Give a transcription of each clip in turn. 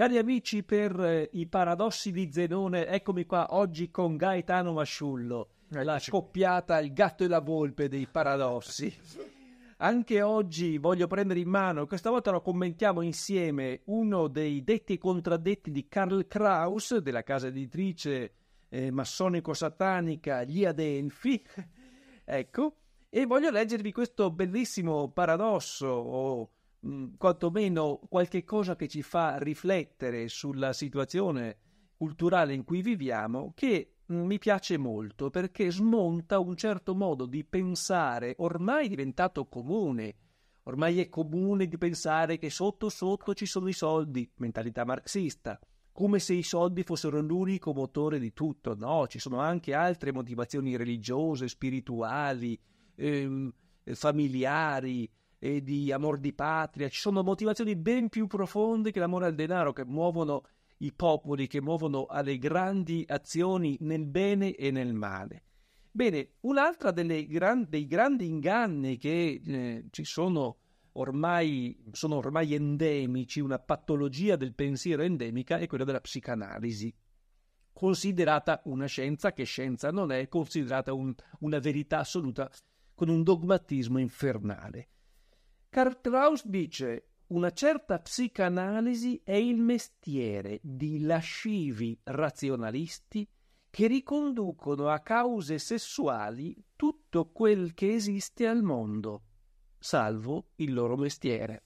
Cari amici, per eh, i paradossi di Zenone, eccomi qua oggi con Gaetano Masciullo, la scoppiata, il gatto e la volpe dei paradossi. Anche oggi voglio prendere in mano, questa volta lo commentiamo insieme, uno dei detti e contraddetti di Karl Kraus, della casa editrice eh, massonico-satanica Gli Adelfi. ecco, e voglio leggervi questo bellissimo paradosso o mh, mm, quantomeno qualche cosa che ci fa riflettere sulla situazione culturale in cui viviamo che mm, mi piace molto perché smonta un certo modo di pensare ormai diventato comune. Ormai è comune di pensare che sotto sotto ci sono i soldi, mentalità marxista, come se i soldi fossero l'unico motore di tutto. No, ci sono anche altre motivazioni religiose, spirituali, ehm, familiari, e di amor di patria, ci sono motivazioni ben più profonde che l'amore al denaro che muovono i popoli, che muovono alle grandi azioni nel bene e nel male. Bene, un'altra delle gran, dei grandi inganni che eh, ci sono ormai, sono ormai endemici, una patologia del pensiero endemica è quella della psicanalisi, considerata una scienza che scienza non è, considerata un, una verità assoluta con un dogmatismo infernale. Cartraus dice una certa psicanalisi è il mestiere di lascivi razionalisti che riconducono a cause sessuali tutto quel che esiste al mondo, salvo il loro mestiere.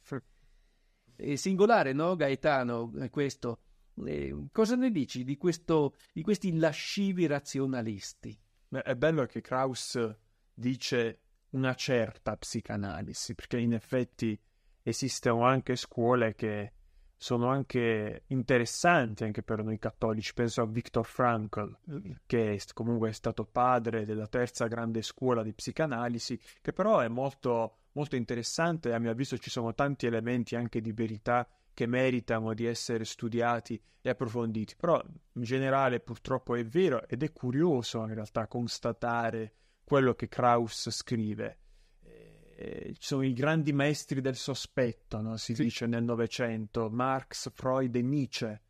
È singolare, no, Gaetano, eh, questo? Eh, cosa ne dici di, questo, di questi lascivi razionalisti? È bello che Krauss dice una certa psicanalisi, perché in effetti esistono anche scuole che sono anche interessanti anche per noi cattolici. Penso a Viktor Frankl, che comunque è stato padre della terza grande scuola di psicanalisi, che però è molto, molto interessante e a mio avviso ci sono tanti elementi anche di verità che meritano di essere studiati e approfonditi. Però in generale purtroppo è vero ed è curioso in realtà constatare quello che Krauss scrive. Eh, eh, ci sono i grandi maestri del sospetto, no? si sì. dice nel Novecento, Marx, Freud e Nietzsche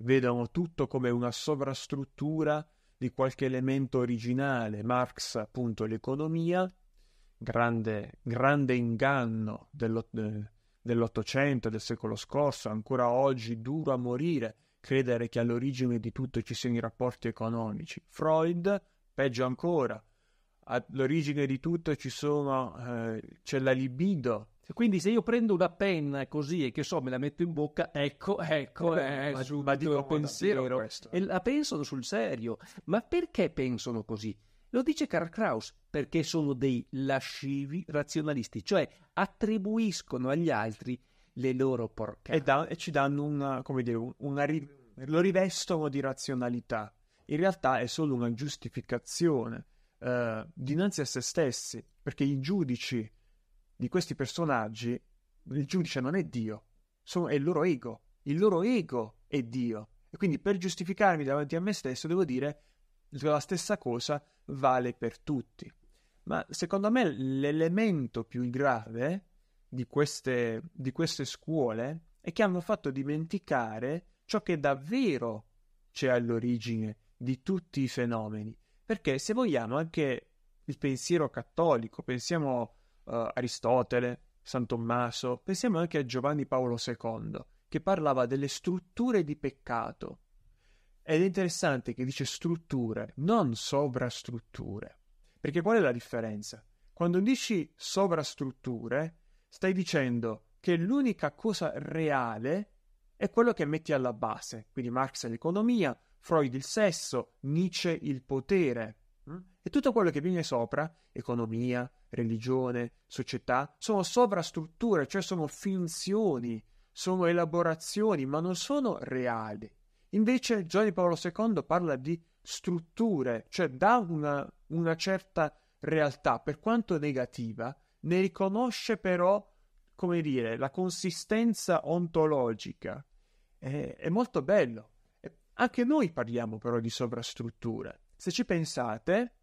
vedono tutto come una sovrastruttura di qualche elemento originale. Marx, appunto, l'economia, grande, grande inganno dell'o- eh, dell'Ottocento, del secolo scorso, ancora oggi duro a morire credere che all'origine di tutto ci siano i rapporti economici. Freud, peggio ancora, all'origine di tutto ci sono, eh, c'è la libido. Quindi se io prendo una penna così e che so me la metto in bocca, ecco, ecco, eh, eh ma, subito, ma dico pensiero e la pensano sul serio. Ma perché pensano così? Lo dice Karl Kraus, perché sono dei lascivi razionalisti, cioè attribuiscono agli altri le loro porcate. E, e ci danno una, come dire, una, ri, lo rivestono di razionalità. In realtà è solo una giustificazione eh, dinanzi a se stessi, perché i giudici di questi personaggi, il giudice non è Dio, sono, è il loro ego, il loro ego è Dio. E quindi per giustificarmi davanti a me stesso devo dire la stessa cosa vale per tutti. Ma secondo me l'elemento più grave di queste, di queste scuole è che hanno fatto dimenticare ciò che davvero c'è all'origine di tutti i fenomeni, perché se vogliamo anche il pensiero cattolico, pensiamo a eh, Aristotele, San Tommaso, pensiamo anche a Giovanni Paolo II, che parlava delle strutture di peccato. Ed è interessante che dice strutture, non sovrastrutture. Perché qual è la differenza? Quando dici sovrastrutture, stai dicendo che l'unica cosa reale è quello che metti alla base, quindi Marx è l'economia, Freud il sesso, Nietzsche il potere. Mm? E tutto quello che viene sopra, economia, religione, società, sono sovrastrutture, cioè sono finzioni, sono elaborazioni, ma non sono reali. Invece Giovanni Paolo II parla di strutture, cioè dà una, una certa realtà, per quanto negativa, ne riconosce però, come dire, la consistenza ontologica. È, è molto bello, anche noi parliamo però di sovrastrutture. Se ci pensate,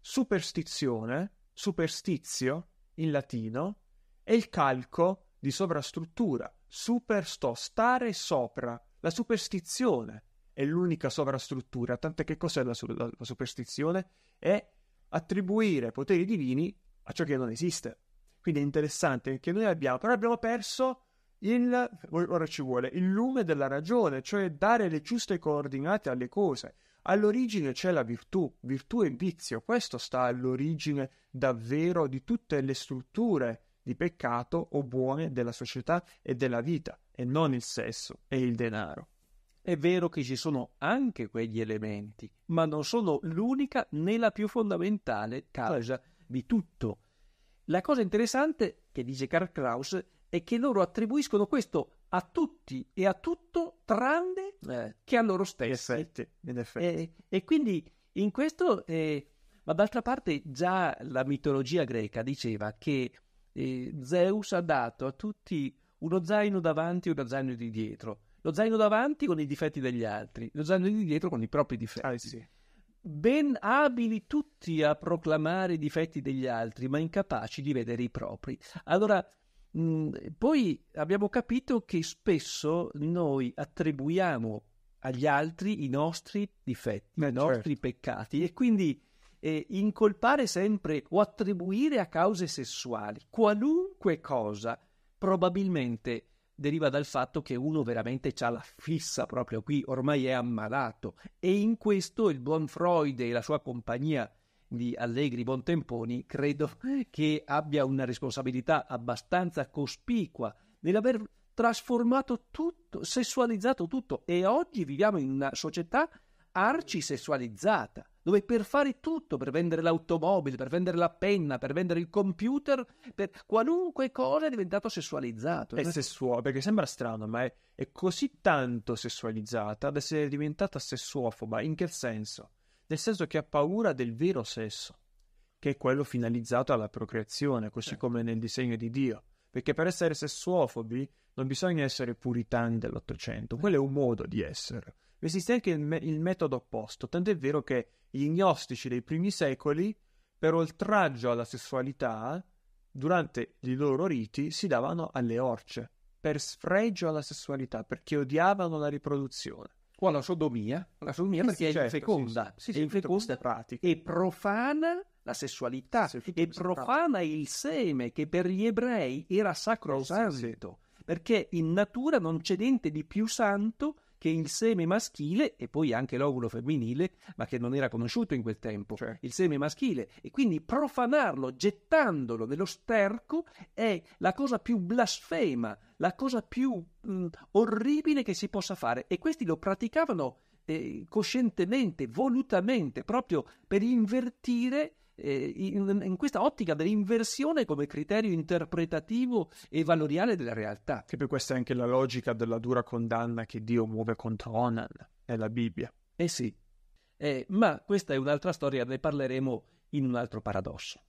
superstizione, superstizio in latino, è il calco di sovrastruttura, supersto, stare sopra. La superstizione è l'unica sovrastruttura, tant'è che cos'è la, la, la superstizione? È attribuire poteri divini a ciò che non esiste. Quindi è interessante che noi abbiamo, però abbiamo perso il, ora ci vuole, il lume della ragione, cioè dare le giuste coordinate alle cose. All'origine c'è la virtù, virtù e vizio, questo sta all'origine davvero di tutte le strutture di peccato o buone della società e della vita, e non il sesso e il denaro. È vero che ci sono anche quegli elementi, ma non sono l'unica né la più fondamentale causa di tutto. La cosa interessante che dice Karl Kraus è che loro attribuiscono questo a tutti e a tutto tranne eh, che a loro stessi. In effetti, in effetti. E, e, quindi in questo, eh, ma d'altra parte già la mitologia greca diceva che eh, Zeus ha dato a tutti uno zaino davanti e uno zaino di dietro. Lo zaino davanti con i difetti degli altri, lo zaino di dietro con i propri difetti. Ah, sì. Ben abili tutti a proclamare i difetti degli altri, ma incapaci di vedere i propri. Allora, Mm, poi abbiamo capito che spesso noi attribuiamo agli altri i nostri difetti, Beh, i nostri certo. peccati e quindi eh, incolpare sempre o attribuire a cause sessuali qualunque cosa probabilmente deriva dal fatto che uno veramente ha la fissa proprio qui, ormai è ammalato e in questo il buon Freud e la sua compagnia di Allegri Bontemponi, credo che abbia una responsabilità abbastanza cospicua nell'aver trasformato tutto, sessualizzato tutto e oggi viviamo in una società arcisessualizzata, dove per fare tutto, per vendere l'automobile, per vendere la penna, per vendere il computer, per qualunque cosa è diventato sessualizzato. È sessuale, perché sembra strano, ma è, è così tanto sessualizzata ad essere diventata sessuofoba. In che senso? nel senso che ha paura del vero sesso, che è quello finalizzato alla procreazione, così certo. come nel disegno di Dio. Perché per essere sessuofobi non bisogna essere puritani dell'Ottocento, quello è un modo di essere. Esiste anche il, me- il metodo opposto, tant'è vero che gli gnostici dei primi secoli, per oltraggio alla sessualità, durante i loro riti si davano alle orce, per sfregio alla sessualità, perché odiavano la riproduzione o alla sodomia, alla sodomia eh perché certo, è infeconda, sì, sì. è infeconda e profana la sessualità e profana il seme che per gli ebrei era eh sacrosanto, perché in natura non c'è niente di più santo che il seme maschile e poi anche l'ovulo femminile, ma che non era conosciuto in quel tempo, cioè. il seme maschile, e quindi profanarlo, gettandolo nello sterco è la cosa più blasfema, la cosa più mh, mm, orribile che si possa fare e questi lo praticavano eh, coscientemente, volutamente, proprio per invertire eh, in, in, questa ottica dell'inversione come criterio interpretativo e valoriale della realtà. Che per questa è anche la logica della dura condanna che Dio muove contro Onan, è la Bibbia. Eh sì, eh, ma questa è un'altra storia, ne parleremo in un altro paradosso.